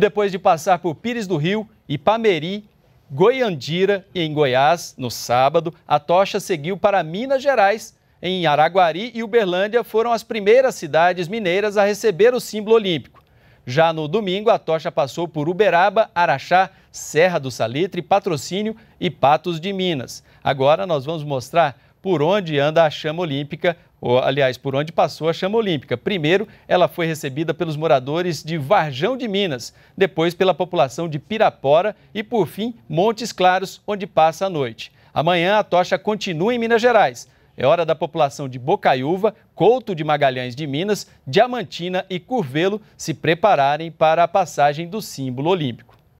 Depois de passar por Pires do Rio, Pameri, Goiandira e em Goiás, no sábado, a tocha seguiu para Minas Gerais. Em Araguari e Uberlândia foram as primeiras cidades mineiras a receber o símbolo olímpico. Já no domingo, a tocha passou por Uberaba, Araxá, Serra do Salitre, Patrocínio e Patos de Minas. Agora nós vamos mostrar por onde anda a chama olímpica, ou, aliás, por onde passou a chama olímpica. Primeiro, ela foi recebida pelos moradores de Varjão de Minas, depois pela população de Pirapora e, por fim, Montes Claros, onde passa a noite. Amanhã a tocha continua em Minas Gerais. É hora da população de Bocaiúva, Couto de Magalhães de Minas, Diamantina e Curvelo se prepararem para a passagem do símbolo olímpico.